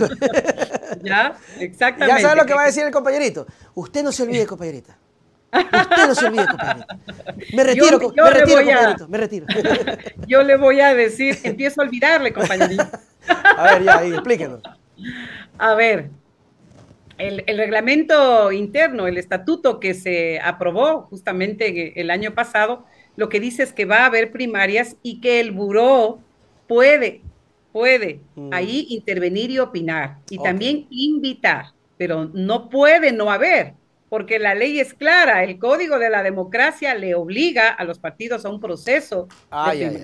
ya, exactamente. Ya sabe lo que va a decir el compañerito. Usted no se olvide, compañerita. Usted no se olvide, compañerita. Me retiro, yo, yo me retiro, compañerito. me retiro. yo le voy a decir, empiezo a olvidarle, compañerita a ver, ya, ahí, explíquenos. A ver, el, el, reglamento interno, el estatuto que se aprobó justamente el año pasado, lo que dice es que va a haber primarias y que el buró puede puede mm. ahí intervenir y opinar y también invitar, pero no puede no haber, porque la ley es clara, el código de la democracia le obliga a los partidos a un proceso. Ay, ay,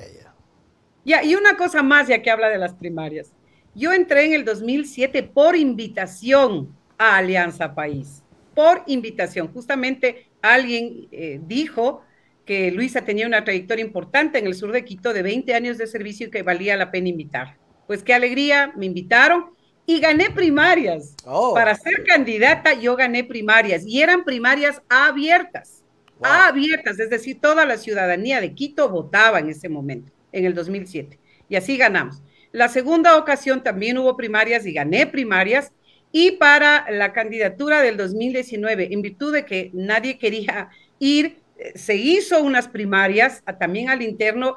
ya, y una cosa más, ya que habla de las primarias. Yo entré en el 2007 por invitación a Alianza País, por invitación. Justamente alguien eh, dijo que Luisa tenía una trayectoria importante en el sur de Quito de 20 años de servicio y que valía la pena invitar. Pues qué alegría, me invitaron y gané primarias. Oh. Para ser candidata yo gané primarias y eran primarias abiertas, abiertas, es decir, toda la ciudadanía de Quito votaba en ese momento, en el 2007. Y así ganamos. La segunda ocasión también hubo primarias y gané primarias. Y para la candidatura del 2019, en virtud de que nadie quería ir, se hizo unas primarias también al interno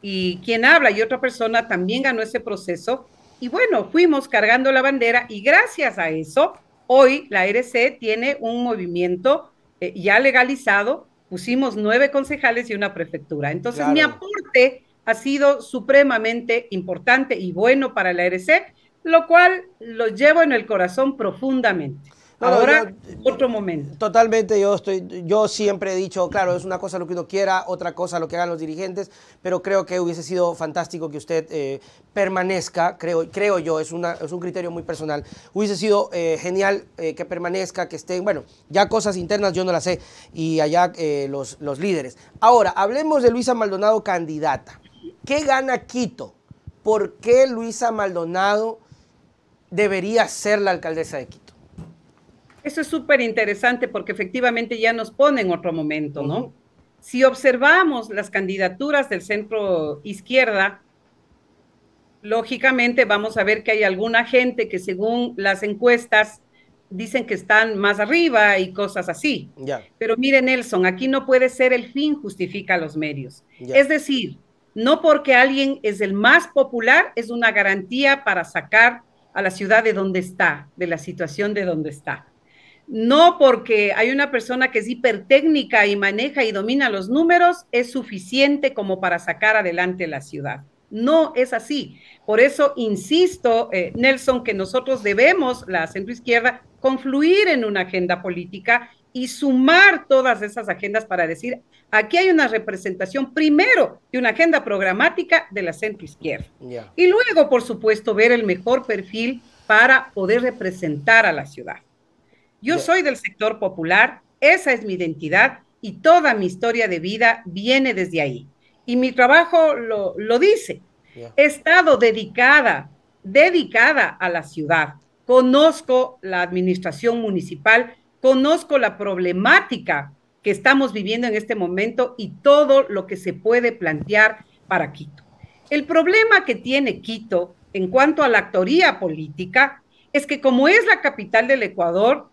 y quien habla y otra persona también ganó ese proceso. Y bueno, fuimos cargando la bandera y gracias a eso, hoy la RC tiene un movimiento eh, ya legalizado. Pusimos nueve concejales y una prefectura. Entonces, mi aporte ha sido supremamente importante y bueno para la RC, lo cual lo llevo en el corazón profundamente. Ahora, otro momento. Totalmente, yo estoy, yo siempre he dicho, claro, es una cosa lo que uno quiera, otra cosa lo que hagan los dirigentes, pero creo que hubiese sido fantástico que usted eh, permanezca, creo, creo yo, es, es un criterio muy personal. Hubiese sido eh, genial eh, que permanezca, que esté, bueno, ya cosas internas yo no las sé, y allá los, los líderes. Ahora, hablemos de Luisa Maldonado candidata. ¿Qué gana Quito? ¿Por qué Luisa Maldonado debería ser la alcaldesa de Quito? Eso es súper interesante porque efectivamente ya nos pone en otro momento, ¿no? Si observamos las candidaturas del centro izquierda, lógicamente vamos a ver que hay alguna gente que según las encuestas dicen que están más arriba y cosas así. Pero mire Nelson, aquí no puede ser el fin justifica los medios. Es decir, no porque alguien es el más popular es una garantía para sacar a la ciudad de donde está, de la situación de donde está. No porque hay una persona que es hipertécnica y maneja y domina los números, es suficiente como para sacar adelante la ciudad. No es así. Por eso insisto, eh, Nelson, que nosotros debemos, la centroizquierda, confluir en una agenda política y sumar todas esas agendas para decir, aquí hay una representación primero de una agenda programática de la centroizquierda. Y luego, por supuesto, ver el mejor perfil para poder representar a la ciudad. Yo soy del sector popular, esa es mi identidad y toda mi historia de vida viene desde ahí. Y mi trabajo lo, lo dice. He estado dedicada, dedicada a la ciudad. Conozco la administración municipal, conozco la problemática que estamos viviendo en este momento y todo lo que se puede plantear para Quito. El problema que tiene Quito en cuanto a la actoría política es que como es la capital del Ecuador,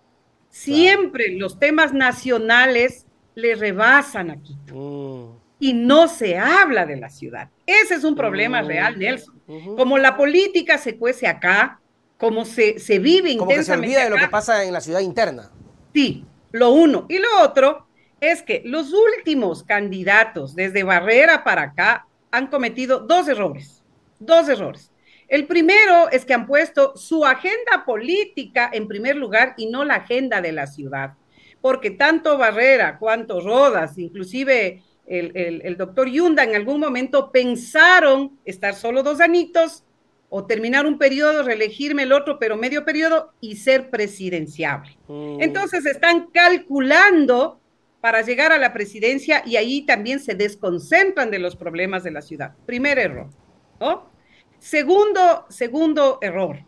Siempre los temas nacionales le rebasan a Quito. Mm. Y no se habla de la ciudad. Ese es un problema mm. real, Nelson. Como la política se cuece acá, como se, vive como intensamente. Como se olvida de lo que pasa en la ciudad interna. Sí, lo uno. Y lo otro es que los últimos candidatos, desde Barrera para acá, han cometido dos errores. Dos errores. El primero es que han puesto su agenda política en primer lugar y no la agenda de la ciudad, porque tanto Barrera, cuanto Rodas, inclusive el, doctor Yunda en algún momento pensaron estar solo dos anitos o terminar un periodo, reelegirme el otro, pero medio periodo y ser presidenciable. Mm. Entonces están calculando para llegar a la presidencia y ahí también se desconcentran de los problemas de la ciudad. Primer error, ¿no? Segundo, segundo error.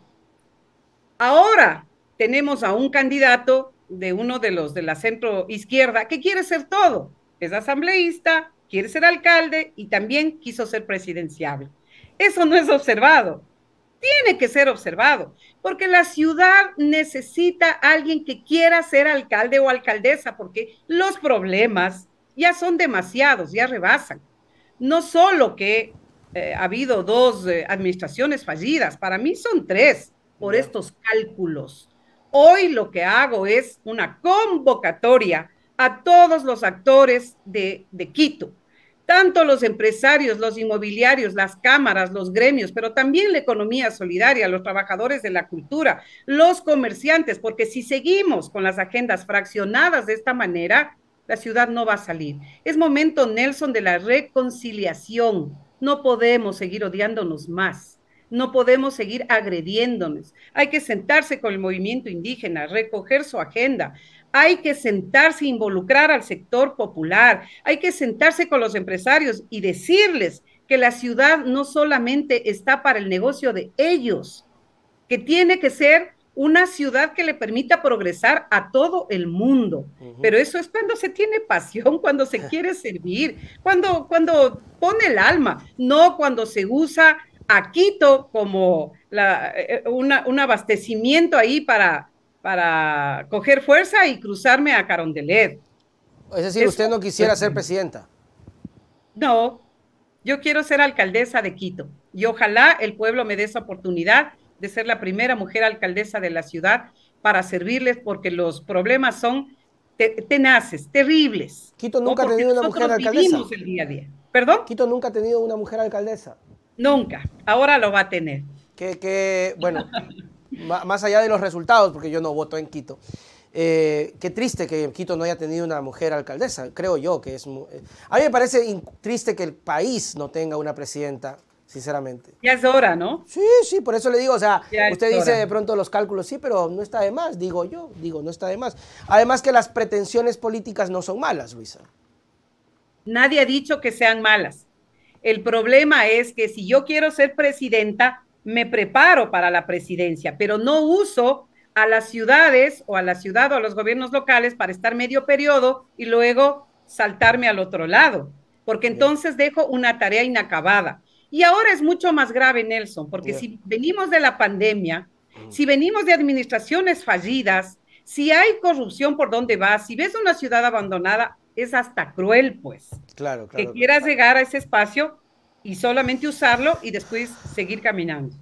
Ahora tenemos a un candidato de uno de los de la centro izquierda que quiere ser todo. Es asambleísta, quiere ser alcalde y también quiso ser presidenciable. Eso no es observado. Tiene que ser observado, porque la ciudad necesita a alguien que quiera ser alcalde o alcaldesa, porque los problemas ya son demasiados, ya rebasan. No solo que eh, ha habido dos eh, administraciones fallidas, para mí son tres por estos cálculos. Hoy lo que hago es una convocatoria a todos los actores de, de Quito, tanto los empresarios, los inmobiliarios, las cámaras, los gremios, pero también la economía solidaria, los trabajadores de la cultura, los comerciantes, porque si seguimos con las agendas fraccionadas de esta manera, la ciudad no va a salir. Es momento, Nelson, de la reconciliación. No podemos seguir odiándonos más. No podemos seguir agrediéndonos. Hay que sentarse con el movimiento indígena, recoger su agenda. Hay que sentarse, e involucrar al sector popular. Hay que sentarse con los empresarios y decirles que la ciudad no solamente está para el negocio de ellos, que tiene que ser una ciudad que le permita progresar a todo el mundo. Pero eso es cuando se tiene pasión, cuando se quiere servir, cuando, cuando pone el alma, no cuando se usa a Quito como eh, un abastecimiento ahí para, para coger fuerza y cruzarme a Carondelet. Es decir, usted no quisiera ser presidenta. No, yo quiero ser alcaldesa de Quito y ojalá el pueblo me dé esa oportunidad de ser la primera mujer alcaldesa de la ciudad para servirles porque los problemas son tenaces, terribles. Quito nunca ha tenido una mujer alcaldesa. ¿Perdón? Quito nunca ha tenido una mujer alcaldesa. Nunca. Ahora lo va a tener. Que, bueno, más allá de los resultados, porque yo no voto en Quito. Eh, qué triste que Quito no haya tenido una mujer alcaldesa, creo yo que es... Eh, a mí me parece triste que el país no tenga una presidenta sinceramente. Ya es hora, ¿no? Sí, sí, por eso le digo, o sea, usted dice de pronto los cálculos, sí, pero no está de más, digo yo, digo, no está de más. Además que las pretensiones políticas no son malas, Luisa. Nadie ha dicho que sean malas. El problema es que si yo quiero ser presidenta, me preparo para la presidencia, pero no uso a las ciudades o a la ciudad o a los gobiernos locales para estar medio periodo y luego saltarme al otro lado, porque entonces dejo una tarea inacabada. Y ahora es mucho más grave, Nelson, porque si venimos de la pandemia, si venimos de administraciones fallidas, si hay corrupción por donde vas, si ves una ciudad abandonada, es hasta cruel, pues. Claro, claro. Que quieras llegar a ese espacio y solamente usarlo y después seguir caminando.